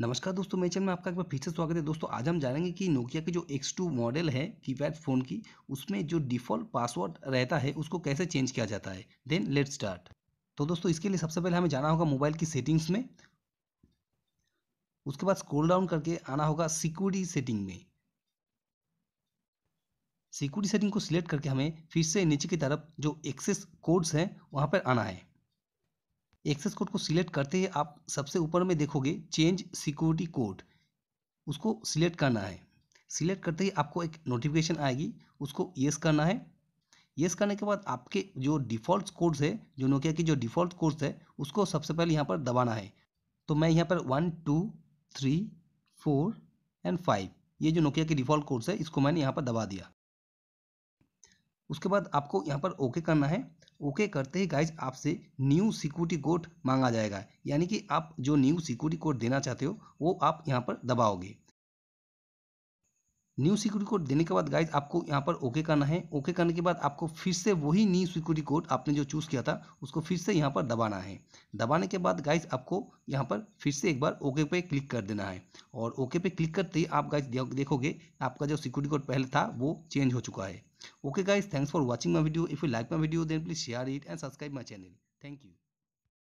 नमस्कार दोस्तों मेरे चैनल में आपका एक बार फिर से स्वागत है दोस्तों आज हम जानेंगे कि नोकिया के जो X2 मॉडल है कीपैड फ़ोन की उसमें जो डिफ़ॉल्ट पासवर्ड रहता है उसको कैसे चेंज किया जाता है देन लेट स्टार्ट तो दोस्तों इसके लिए सबसे पहले हमें जाना होगा मोबाइल की सेटिंग्स में उसके बाद स्क्रोल डाउन करके आना होगा सिक्योरिटी सेटिंग में सिक्योरिटी सेटिंग को सिलेक्ट करके हमें फिर से नीचे की तरफ जो एक्सेस कोड्स हैं वहाँ पर आना है एक्सेस कोड को सिलेक्ट करते ही आप सबसे ऊपर में देखोगे चेंज सिक्योरिटी कोड उसको सिलेक्ट करना है सिलेक्ट करते ही आपको एक नोटिफिकेशन आएगी उसको येस करना है येस करने के बाद आपके जो डिफ़ॉल्ट कोड्स है जो नोकिया की जो डिफ़ॉल्ट कोड्स है उसको सबसे पहले यहाँ पर दबाना है तो मैं यहाँ पर one two three four and five ये जो नोकिया के डिफ़ॉल्ट कोड्स है इसको मैंने यहाँ पर दबा दिया उसके बाद आपको यहाँ पर ओके करना है ओके करते ही गाइज आपसे न्यू सिक्योरिटी कोड मांगा जाएगा यानी कि आप जो न्यू सिक्योरिटी कोड देना चाहते हो वो आप यहाँ पर दबाओगे न्यू सिक्योरिटी कोड देने के बाद गाइज आपको यहाँ पर ओके करना है ओके करने के बाद आपको फिर से वही न्यू सिक्योरिटी कोड आपने जो चूज़ किया था उसको फिर से यहाँ पर दबाना है दबाने के बाद गाइज आपको यहाँ पर फिर से एक बार ओके पे क्लिक कर देना है और ओके पे क्लिक करते ही आप गाइज देखोगे आपका जो सिक्योरिटी कोड पहले था वो चेंज हो चुका है okay guys thanks for watching my video if you like my video then please share it and subscribe my channel thank you